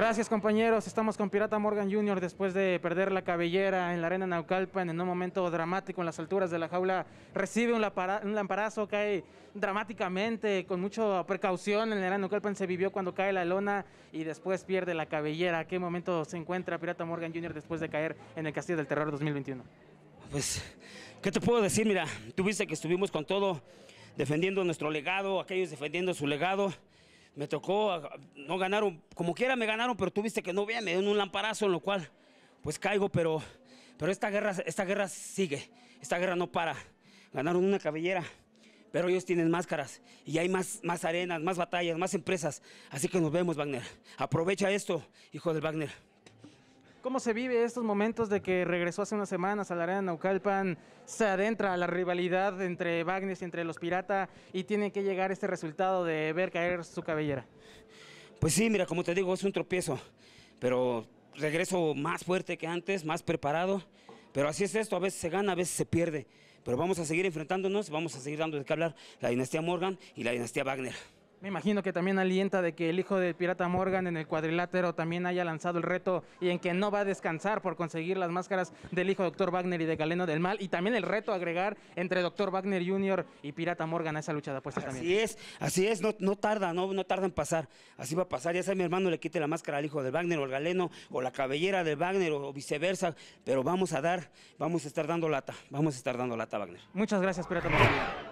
Gracias compañeros, estamos con Pirata Morgan Jr. después de perder la cabellera en la arena Naucalpan en un momento dramático en las alturas de la jaula. Recibe un, un lamparazo, cae dramáticamente, con mucha precaución en la arena Naucalpan se vivió cuando cae la lona y después pierde la cabellera. ¿Qué momento se encuentra Pirata Morgan Jr. después de caer en el Castillo del Terror 2021? Pues, ¿qué te puedo decir? Mira, tuviste que estuvimos con todo defendiendo nuestro legado, aquellos defendiendo su legado me tocó, ah, no ganaron, como quiera me ganaron, pero tuviste que no bien, me dieron un lamparazo, en lo cual pues caigo, pero, pero esta, guerra, esta guerra sigue, esta guerra no para. Ganaron una cabellera, pero ellos tienen máscaras y hay más, más arenas, más batallas, más empresas. Así que nos vemos, Wagner. Aprovecha esto, hijo del Wagner. ¿Cómo se vive estos momentos de que regresó hace unas semanas a la arena Naucalpan, se adentra a la rivalidad entre Wagner y entre los Pirata y tiene que llegar este resultado de ver caer su cabellera? Pues sí, mira, como te digo, es un tropiezo, pero regreso más fuerte que antes, más preparado, pero así es esto, a veces se gana, a veces se pierde, pero vamos a seguir enfrentándonos, vamos a seguir dando de qué hablar la dinastía Morgan y la dinastía Wagner. Me imagino que también alienta de que el hijo de pirata Morgan en el cuadrilátero también haya lanzado el reto y en que no va a descansar por conseguir las máscaras del hijo de Dr. Wagner y de Galeno del Mal. Y también el reto agregar entre Dr. Wagner Jr. y Pirata Morgan a esa lucha de apuestas también. Así es, así es, no, tarda, no, tarda en pasar. Así va a pasar, ya sea mi hermano le quite la máscara al hijo del Wagner o al Galeno o la cabellera de Wagner o viceversa, pero vamos a dar, vamos a estar dando lata, vamos a estar dando lata Wagner. Muchas gracias, Pirata Morgan.